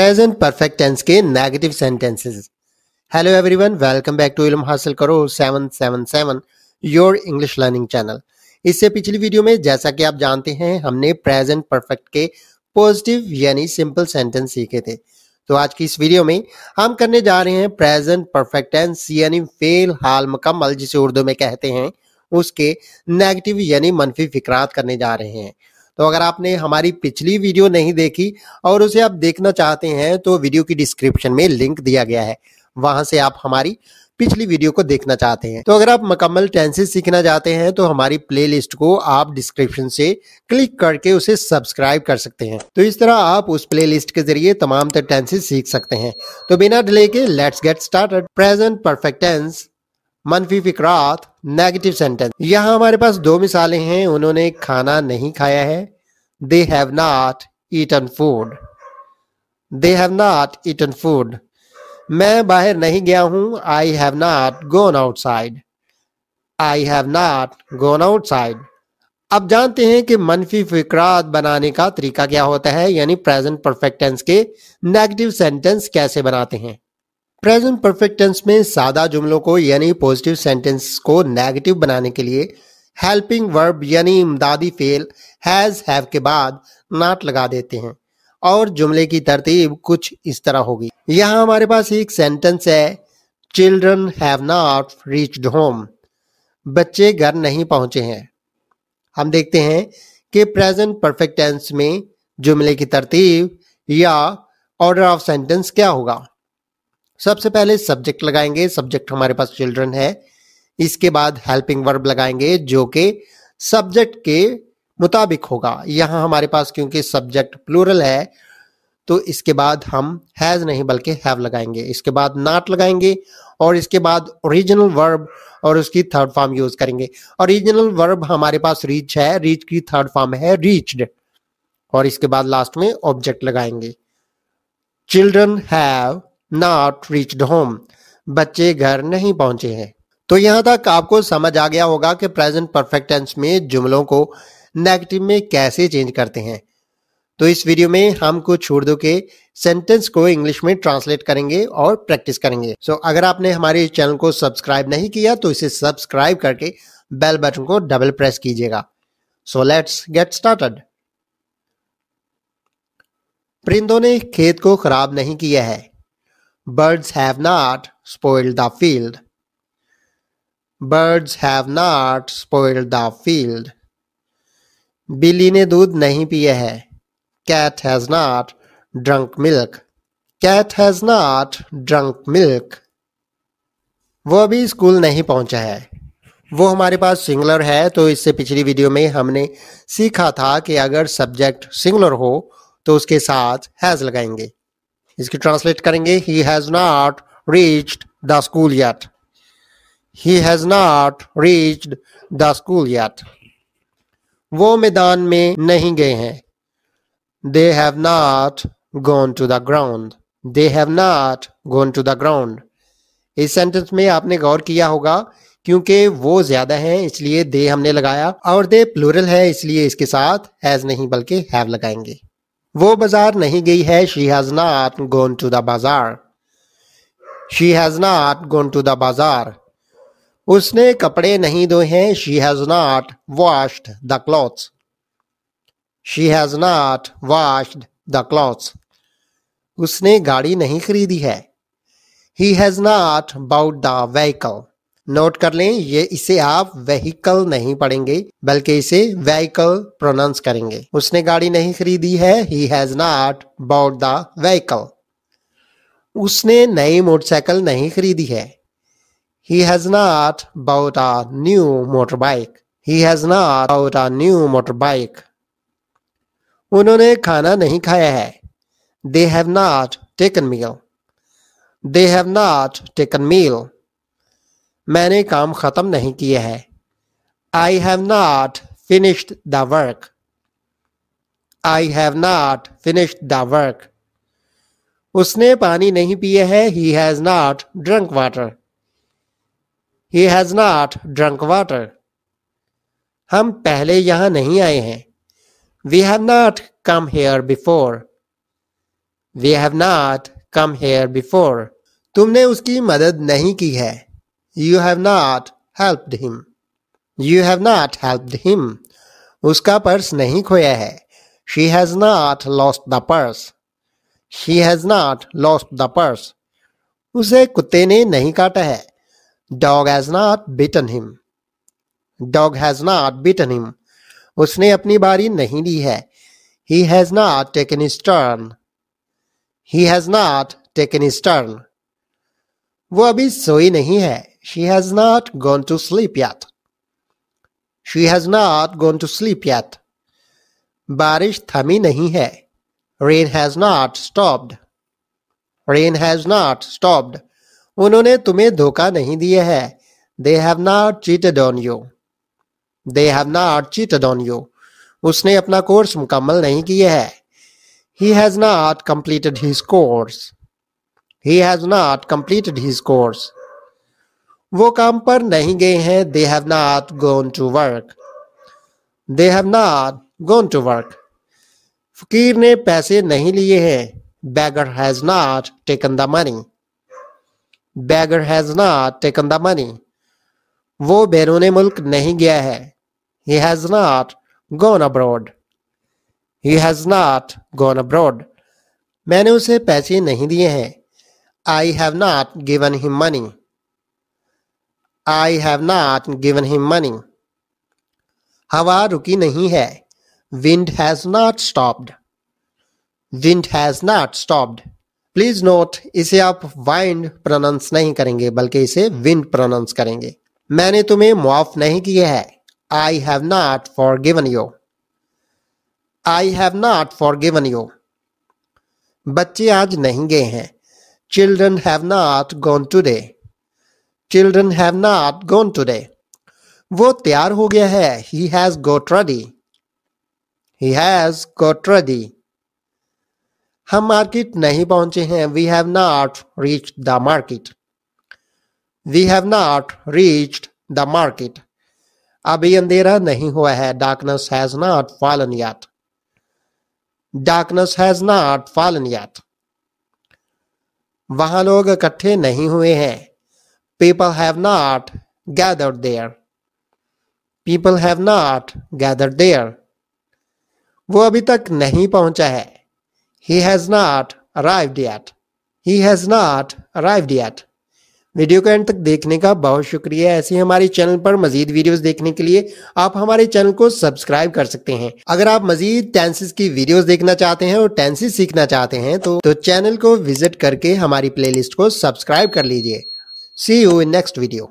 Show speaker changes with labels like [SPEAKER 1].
[SPEAKER 1] Present perfect tense के negative sentences hello everyone welcome back to Ilm Hasil करो 777 your English learning channel इससे पिछली video में जैसा कि आप जानते हैं हमने प्रेजेंट परफेक्ट के पॉजिटिव यानी सिंपल सेंटेंस सीखे थे तो आज की इस वीडियो में हम करने जा रहे हैं प्रेजेंट परफेक्ट टेंस यानी फेल हाल मुकम्मल जिसे उर्दू में कहते हैं उसके नेगेटिव यानी मनफी फिक्रात करने जा रहे हैं तो अगर आपने हमारी पिछली वीडियो नहीं देखी और उसे आप देखना चाहते हैं तो वीडियो की डिस्क्रिप्शन में लिंक दिया गया है वहां से आप हमारी पिछली वीडियो को देखना चाहते हैं तो अगर आप मकम्मल टेंसेस सीखना चाहते हैं तो हमारी प्लेलिस्ट को आप डिस्क्रिप्शन से क्लिक करके उसे सब्सक्राइब कर सकते हैं तो इस तरह आप उस प्लेलिस्ट के जरिए तमाम टेंसेस सीख सकते हैं तो बिना डिले के let's get started present perfect tense मनफी फिक्रात नेगेटिव सेंटेंस यहाँ हमारे पास दो मिसालें हैं उन्होंने खाना नहीं खाया है they have not eaten food they have not eaten food मैं बाहर नहीं गया हूँ I have not gone outside I have not gone outside अब जानते हैं कि मनफी फिक्रात बनाने का तरीका क्या होता है यानी प्रेजेंट परफेक्ट टेंस के नेगेटिव सेंटेंस कैसे बनाते हैं प्रेजेंट परफेक्ट टेंस में सादा जुमलों को यानी पॉजिटिव सेंटेंस को नेगेटिव बनाने के लिए हेल्पिंग वर्ब यानी इमदादी फेल हैज़ हैव के बाद नाट लगा देते हैं और जुमले की तरतीब कुछ इस तरह होगी यहाँ हमारे पास एक सेंटेंस है children have not reached home बच्चे घर नहीं पहुंचे हैं हम देखते हैं कि प्रेजेंट परफेक्ट टेंस में जुमले की तरतीब या ऑर्डर ऑफ सेंटेंस क्या होगा सबसे पहले सब्जेक्ट लगाएंगे सब्जेक्ट हमारे पास चिल्ड्रन है इसके बाद हेल्पिंग वर्ब लगाएंगे जो कि सब्जेक्ट के मुताबिक होगा यहां हमारे पास क्योंकि सब्जेक्ट प्लूरल है तो इसके बाद हम हैज़ नहीं बल्कि हैव लगाएंगे इसके बाद नाट लगाएंगे और इसके बाद ओरिजिनल वर्ब और उसकी थर्ड फॉर्म यूज करेंगे ओरिजिनल वर्ब हमारे पास रीच है रीच की थर्ड फॉर्म है रीच्ड और इसके बाद लास्ट में ऑब्जेक्ट लगाएंगे children have not reached home बच्चे घर नहीं पहुंचे हैं तो यहां तक आपको समझ आ गया होगा कि प्रेजेंट परफेक्ट टेंस में जुमलों को नेगेटिव में कैसे चेंज करते हैं तो इस वीडियो में हम कुछ उर्दू के सेंटेंस को इंग्लिश में ट्रांसलेट करेंगे और प्रैक्टिस करेंगे सो so, अगर आपने हमारे चैनल को सब्सक्राइब नहीं किया तो इसे सब्सक्राइब करके बेल बटन को डबल प्रेस कीजिएगा सो लेट्स गेट स्टार्टेड परिंदों ने खेत को खराब नहीं किया है Birds have not spoiled the field. Birds have not spoiled the field बिल्ली ने दूध नहीं piya है cat has not drunk milk cat has not drunk milk वो अभी स्कूल नहीं पहुंचा है वो हमारे पास सिंगलर है तो इससे पिछली वीडियो में हमने सीखा था कि अगर सब्जेक्ट सिंगलर हो तो उसके साथ हैज़ लगाएंगे इसकी ट्रांसलेट करेंगे he has not reached the school yet he has not reached the school yet वो मैदान में नहीं गए हैं they have not gone to the ground they have not gone to the ground इस सेंटेंस में आपने गौर किया होगा क्योंकि वो ज्यादा हैं इसलिए दे हमने लगाया और दे प्लूरल है इसलिए इसके साथ हैज नहीं बल्कि हैव लगाएंगे वो बाजार नहीं गई है she has not gone to the bazaar she has not gone to the bazaar उसने कपड़े नहीं धोए हैं she has not washed the clothes she has not washed the clothes उसने गाड़ी नहीं खरीदी है he has not bought the vehicle note कर लें ये इसे आप व्हीकल नहीं पढ़ेंगे बल्कि इसे व्हीकल प्रोनाउंस करेंगे उसने गाड़ी नहीं खरीदी है he has not bought the vehicle उसने नई मोटरसाइकिल नहीं खरीदी है he has not bought a new motorbike he has not bought a new motorbike उन्होंने खाना नहीं खाया है they have not taken meal they have not taken meal मैंने काम ख़त्म नहीं किया है I have not finished the work I have not finished the work उसने पानी नहीं पिया है he has not drunk water he has not drunk water हम पहले यहां नहीं आए हैं we have not come here before we have not come here before तुमने उसकी मदद नहीं की है you have not helped him you have not helped him उसका पर्स नहीं खोया है she has not lost the purse she has not lost the purse उसे कुत्ते ने नहीं काटा है dog has not bitten him dog has not bitten him उसने अपनी बारी नहीं ली है he has not taken his he has not taken his वो अभी सोई नहीं है She has not gone to sleep yet. She has not gone to sleep yet. बारिश थमी नहीं है. Rain has not stopped. Rain has not stopped. उन्होंने तुम्हें धोखा नहीं दिया है. They have not cheated on you. They have not cheated on you. उसने अपना कोर्स मुकम्मल नहीं किया है. He has not completed his course. He has not completed his course. वो काम पर नहीं गए हैं they have not gone to work they have not gone to work फकीर ने पैसे नहीं लिए हैं beggar has not taken the money beggar has not taken the money वो बैरून मुल्क नहीं गया है he has not gone abroad he has not gone abroad मैंने उसे पैसे नहीं दिए हैं I have not given him money I have not given him money हवा रुकी नहीं है wind has not stopped wind has not stopped please note इसे आप वाइंड प्रोनाउंस नहीं करेंगे बल्कि इसे विंड प्रोनाउंस करेंगे मैंने तुम्हें मुआफ नहीं किया है I have not forgiven you I have not forgiven you बच्चे आज नहीं गए हैं children have not gone today children have not gone today वो तैयार हो गया है he has got ready he has got ready हम मार्केट नहीं पहुंचे हैं we have not reach the market we have not reach the market अभी अंधेरा नहीं हुआ है darkness has not fallen yacht darkness has not fallen yet वहां लोग इकट्ठे नहीं हुए हैं people have not gathered there people have not gathered there वो अभी तक नहीं पहुंचा है he has not arrived yet he has not arrived yet video को एंड तक देखने का बहुत शुक्रिया ऐसे हमारे चैनल पर मजीद वीडियोस देखने के लिए आप हमारे चैनल को सब्सक्राइब कर सकते हैं अगर आप मजीद टेंसिस की वीडियोस देखना चाहते हैं और टेंसिस सीखना चाहते हैं तो, तो चैनल को विजिट करके हमारी प्लेलिस्ट को सब्सक्राइब कर लीजिए See you in next video.